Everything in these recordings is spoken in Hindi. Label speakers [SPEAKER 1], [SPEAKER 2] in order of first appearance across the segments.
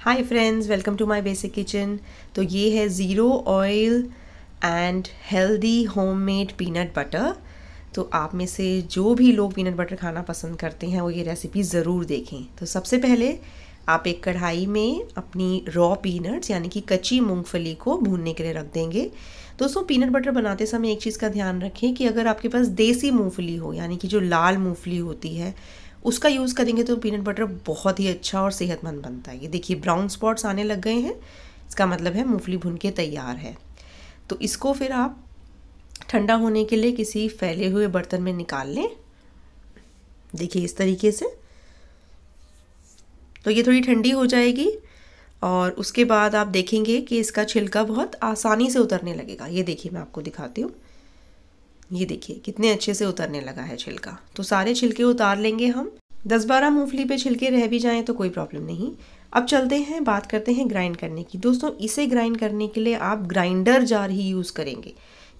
[SPEAKER 1] high friends welcome to my basic kitchen तो ये है zero oil and healthy homemade peanut butter तो आप में से जो भी लोग पीनट बटर खाना पसंद करते हैं वो ये रेसिपी ज़रूर देखें तो सबसे पहले आप एक कढ़ाई में अपनी रॉ पीनट्स यानी कि कच्ची मूंगफली को भूनने के लिए रख देंगे दोस्तों पीनट बटर बनाते समय एक चीज़ का ध्यान रखें कि अगर आपके पास देसी मूंगफली हो यानी कि जो लाल मूंगफली होती है उसका यूज़ करेंगे तो पीनट बटर बहुत ही अच्छा और सेहतमंद बनता है ये देखिए ब्राउन स्पॉट्स आने लग गए हैं इसका मतलब है मूंगफली भुन के तैयार है तो इसको फिर आप ठंडा होने के लिए किसी फैले हुए बर्तन में निकाल लें देखिए इस तरीके से तो ये थोड़ी ठंडी हो जाएगी और उसके बाद आप देखेंगे कि इसका छिलका बहुत आसानी से उतरने लगेगा ये देखिए मैं आपको दिखाती हूँ ये देखिए कितने अच्छे से उतरने लगा है छिलका तो सारे छिलके उतार लेंगे हम दस बारह मूंगफली पे छिलके रह भी जाएं तो कोई प्रॉब्लम नहीं अब चलते हैं बात करते हैं ग्राइंड करने की दोस्तों इसे ग्राइंड करने के लिए आप ग्राइंडर जार ही यूज़ करेंगे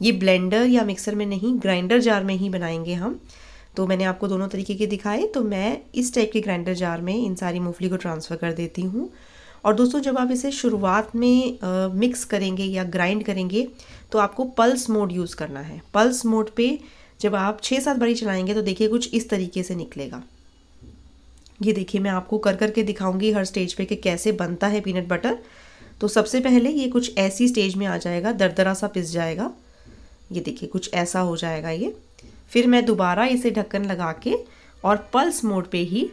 [SPEAKER 1] ये ब्लेंडर या मिक्सर में नहीं ग्राइंडर जार में ही बनाएंगे हम तो मैंने आपको दोनों तरीके के दिखाए तो मैं इस टाइप के ग्राइंडर जार में इन सारी मूंगफली को ट्रांसफ़र कर देती हूँ और दोस्तों जब आप इसे शुरुआत में मिक्स करेंगे या ग्राइंड करेंगे तो आपको पल्स मोड यूज़ करना है पल्स मोड पे जब आप छः सात बारी चलाएंगे तो देखिए कुछ इस तरीके से निकलेगा ये देखिए मैं आपको कर कर के दिखाऊंगी हर स्टेज पे कि कैसे बनता है पीनट बटर तो सबसे पहले ये कुछ ऐसी स्टेज में आ जाएगा दरदरा सा पिस जाएगा ये देखिए कुछ ऐसा हो जाएगा ये फिर मैं दोबारा इसे ढक्कन लगा के और पल्स मोड पे ही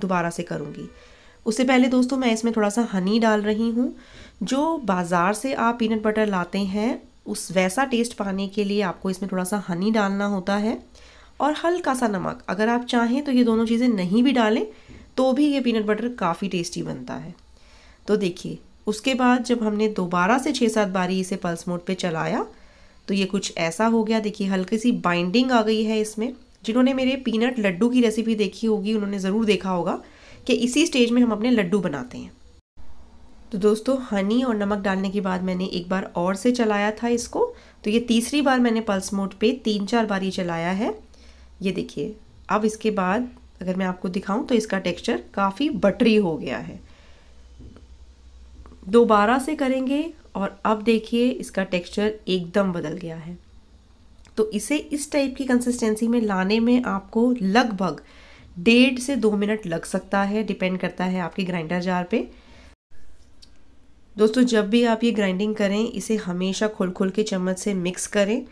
[SPEAKER 1] दोबारा से करूँगी उससे पहले दोस्तों मैं इसमें थोड़ा सा हनी डाल रही हूँ जो बाज़ार से आप पीनट बटर लाते हैं उस वैसा टेस्ट पाने के लिए आपको इसमें थोड़ा सा हनी डालना होता है और हल्का सा नमक अगर आप चाहें तो ये दोनों चीज़ें नहीं भी डालें तो भी ये पीनट बटर काफ़ी टेस्टी बनता है तो देखिए उसके बाद जब हमने दोबारा से छः सात बारी इसे पल्स मोड पे चलाया तो ये कुछ ऐसा हो गया देखिए हल्की सी बाइंडिंग आ गई है इसमें जिन्होंने मेरे पीनट लड्डू की रेसिपी देखी होगी उन्होंने ज़रूर देखा होगा कि इसी स्टेज में हम अपने लड्डू बनाते हैं तो दोस्तों हनी और नमक डालने के बाद मैंने एक बार और से चलाया था इसको तो ये तीसरी बार मैंने पल्स मोड पे तीन चार बार ये चलाया है ये देखिए अब इसके बाद अगर मैं आपको दिखाऊं तो इसका टेक्सचर काफ़ी बटरी हो गया है दोबारा से करेंगे और अब देखिए इसका टेक्सचर एकदम बदल गया है तो इसे इस टाइप की कंसिस्टेंसी में लाने में आपको लगभग डेढ़ से दो मिनट लग सकता है डिपेंड करता है आपके ग्राइंडर जार पे दोस्तों जब भी आप ये ग्राइंडिंग करें इसे हमेशा खोल खोल के चम्मच से मिक्स करें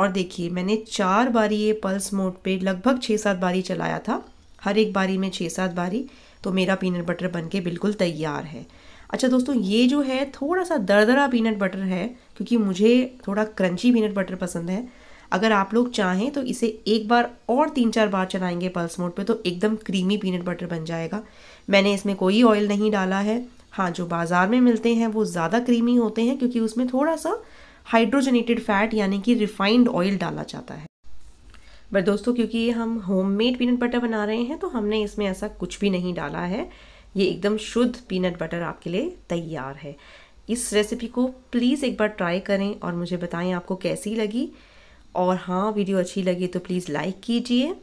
[SPEAKER 1] और देखिए मैंने चार बारी ये पल्स मोड पे लगभग छः सात बारी चलाया था हर एक बारी में छः सात बारी तो मेरा पीनट बटर बन के बिल्कुल तैयार है अच्छा दोस्तों ये जो है थोड़ा सा दरदरा पीनट बटर है क्योंकि मुझे थोड़ा क्रंची पीनट बटर पसंद है अगर आप लोग चाहें तो इसे एक बार और तीन चार बार चलाएंगे पल्स मोड पे तो एकदम क्रीमी पीनट बटर बन जाएगा मैंने इसमें कोई ऑयल नहीं डाला है हाँ जो बाज़ार में मिलते हैं वो ज़्यादा क्रीमी होते हैं क्योंकि उसमें थोड़ा सा हाइड्रोजनेटेड फैट यानी कि रिफाइंड ऑयल डाला जाता है बट दोस्तों क्योंकि ये हम होममेड पीनट बटर बना रहे हैं तो हमने इसमें ऐसा कुछ भी नहीं डाला है ये एकदम शुद्ध पीनट बटर आपके लिए तैयार है इस रेसिपी को प्लीज़ एक बार ट्राई करें और मुझे बताएं आपको कैसी लगी और हाँ वीडियो अच्छी लगी तो प्लीज़ लाइक कीजिए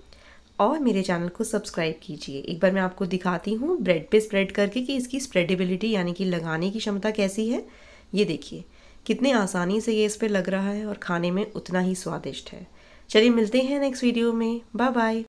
[SPEAKER 1] और मेरे चैनल को सब्सक्राइब कीजिए एक बार मैं आपको दिखाती हूँ ब्रेड पे स्प्रेड करके कि इसकी स्प्रेडिबिलिटी यानी कि लगाने की क्षमता कैसी है ये देखिए कितने आसानी से ये इस पर लग रहा है और खाने में उतना ही स्वादिष्ट है चलिए मिलते हैं नेक्स्ट वीडियो में बाय बाय